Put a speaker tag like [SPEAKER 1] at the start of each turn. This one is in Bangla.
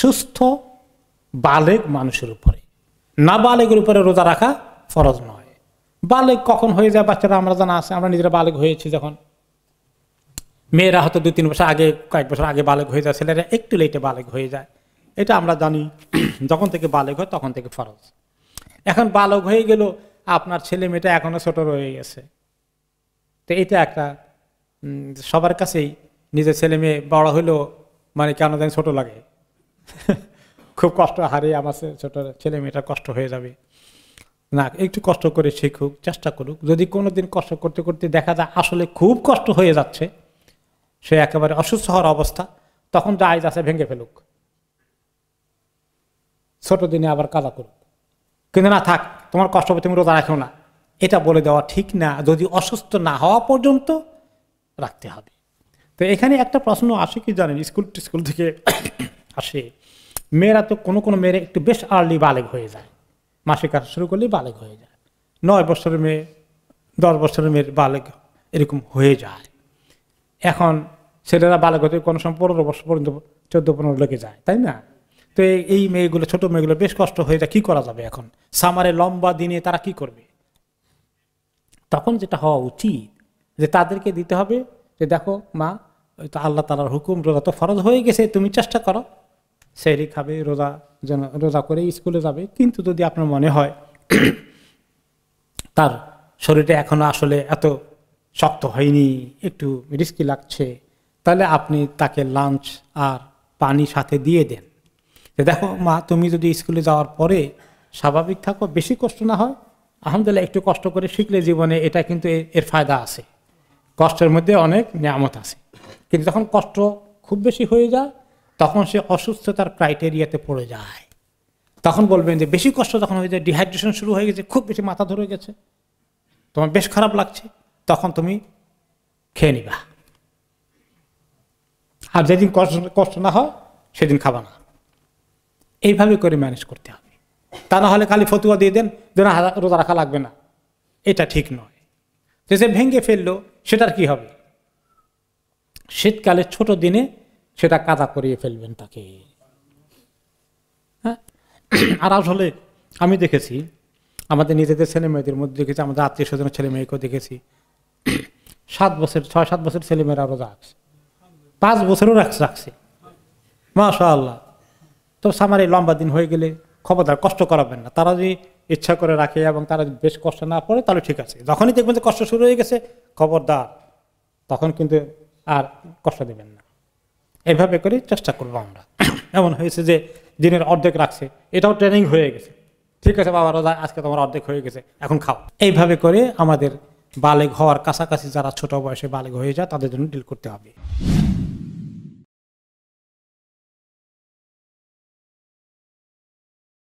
[SPEAKER 1] সুস্থ বালেক মানুষের উপরে না বালেকের উপরে রোজা রাখা ফরজ নয় বালেক কখন হয়ে যায় বাচ্চারা আমরা জানা আছে আমরা নিজেরা বালেক হয়েছি যখন মেয়েরা হয়তো দু তিন বছর আগে কয়েক বছর আগে বালেক হয়ে যায় ছেলেরা একটু লেটে বালেক হয়ে যায় এটা আমরা জানি যখন থেকে বালেক হয় তখন থেকে ফরজ এখন বালক হয়ে গেল আপনার ছেলে মেয়েটা এখনও ছোট রয়ে গেছে তো এটা একটা সবার কাছেই নিজের ছেলে মেয়ে বড় হলেও মানে কেন জানি ছোটো লাগে খুব কষ্ট হারিয়ে আমার ছোট ছেলে মেয়েটার কষ্ট হয়ে যাবে না একটু কষ্ট করে শিখুক চেষ্টা করুক যদি কোনো দিন কষ্ট করতে করতে দেখা যায় আসলে খুব কষ্ট হয়ে যাচ্ছে সে একেবারে অসুস্থ হওয়ার অবস্থা তখন যা আজ আছে ভেঙে ফেলুক ছোট দিনে আবার কাজা করুক কিন্তু না থাক তোমার কষ্ট তুমি রোজা রাখেও না এটা বলে দেওয়া ঠিক না যদি অসুস্থ না হওয়া পর্যন্ত রাখতে হবে তো এখানে একটা প্রশ্ন আসে কি জানেন স্কুল স্কুল থেকে আসে মেয়েরা তো কোনো কোনো মেয়েরা একটু বেশ আর্লি বালেগ হয়ে যায় মাসে কাজ শুরু করলেই বালেগ হয়ে যায় নয় বছরের মেয়ে দশ বছরের মেয়ের বালেগ এরকম হয়ে যায় এখন ছেলেরা বালেগ হতে কোনো সময় পনেরো বছর পর্যন্ত চোদ্দো পনেরো লেগে যায় তাই না তো এই মেয়েগুলো ছোট মেয়েগুলো বেশ কষ্ট হয়ে যায় কী করা যাবে এখন সামারে লম্বা দিনে তারা কি করবে তখন যেটা হওয়া উচিত যে তাদেরকে দিতে হবে যে দেখো মা আল্লাহ তালার হুকুম রোজা তো ফরজ হয়ে গেছে তুমি চেষ্টা করো শারীরিক খাবে রোজা যেন রোজা করে স্কুলে যাবে কিন্তু যদি আপনার মনে হয় তার শরীরে এখনো আসলে এত শক্ত হয়নি একটু রিস্কি লাগছে তাহলে আপনি তাকে লাঞ্চ আর পানি সাথে দিয়ে দেন দেখো মা তুমি যদি স্কুলে যাওয়ার পরে স্বাভাবিক থাকো বেশি কষ্ট না হয় আলহামদুলিল্লাহ একটু কষ্ট করে শিখলে জীবনে এটা কিন্তু এর ফায়দা আছে কষ্টের মধ্যে অনেক নিয়ামত আছে কিন্তু যখন কষ্ট খুব বেশি হয়ে যায় তখন সে অসুস্থতার ক্রাইটেরিয়াতে পড়ে যায় তখন বলবেন যে বেশি কষ্ট তখন হয়ে যায় ডিহাইড্রেশন শুরু হয়ে গেছে খুব বেশি মাথা ধরে গেছে তোমার বেশ খারাপ লাগছে তখন তুমি খেয়ে নিবা আর যেদিন কষ্ট কষ্ট না হয় সেদিন খাবা না এইভাবে করে ম্যানেজ করতে হবে তা না হলে খালি ফতুয়া দিয়ে দেন যেন রোজা রাখা লাগবে না এটা ঠিক নয় যে সে ভেঙে ফেললো সেটার কি হবে শীতকালে ছোট দিনে সেটা কাদা করিয়ে ফেলবেন তাকে হ্যাঁ আর আসলে আমি দেখেছি আমাদের নিজেদের ছেলে মেয়েদের মধ্যে দেখেছি আমাদের আত্মীয় স্বজনের ছেলে মেয়েকেও দেখেছি সাত বছর ছয় সাত বছর ছেলেমেয়েরা রোজা রাখছে পাঁচ বছরও রাখছে রাখছে মাশা আল্লাহ তো সামার এই লম্বা দিন হয়ে গেলে খবরদার কষ্ট করাবেন না তারা যদি ইচ্ছা করে রাখে এবং তারা বেশ কষ্ট না পড়ে তাহলে ঠিক আছে যখনই দেখবেন যে কষ্ট শুরু হয়ে গেছে খবরদার তখন কিন্তু আর কষ্ট দেবেন না এভাবে করে চেষ্টা করবো আমরা এমন হয়েছে যে দিনের অর্ধেক রাখছে এটাও ট্রেনিং হয়ে গেছে ঠিক আছে বাবা রোজা আজকে তোমার অর্ধেক হয়ে গেছে এখন খাও এইভাবে করে আমাদের বালেগ হওয়ার কাছাকাছি যারা ছোট বয়সে বালেগ হয়ে যায় তাদের জন্য ডিল করতে হবে